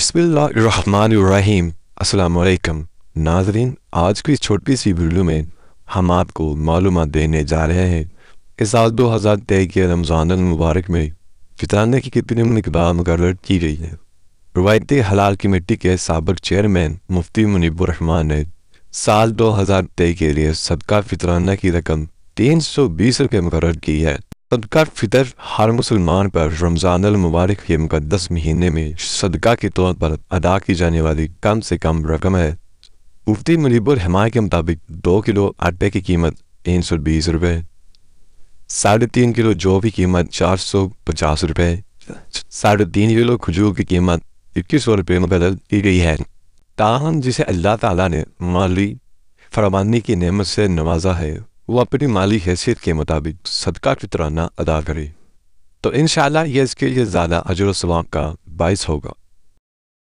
अस्सलाम वालेकुम नाजरीन आज की छोटी सी वीडियो में हम आपको मालूम देने जा रहे हैं इस साल दो हज़ार तेईस के रमज़ान मुबारक में फितराना की कितनी मकदार मुकर की गई है रवायती हलाल की मिट्टी के सबक चेयरमैन मुफ्ती मुनीबरहमान ने साल दो हज़ार तेरह के लिए सदका फितराना की रकम तीन सौ बीस रुपये मुकर की है सदका फितर हर मुसलमान पर रमज़ान मुबारक के मुकदस महीने में सदका के तौर पर अदा की जाने वाली कम से कम रकम है मुफ्ती हमाय के मुताबिक दो किलो आटे की कीमत तीन सौ बीस रुपये साढ़े तीन किलो जौ की कीमत चार सौ पचास रुपये साढ़े तीन किलो खजूर की कीमत इक्कीस सौ रुपये में बदल दी गई है ताहम जिसे अल्लाह ताली ने माली फरमानी की नमत से नवाजा है वो अपनी माली हैसियत के मुताबिक सदका फितराना अदा करे तो इन ये इसके लिए ज़्यादा अजर वाब का बायस होगा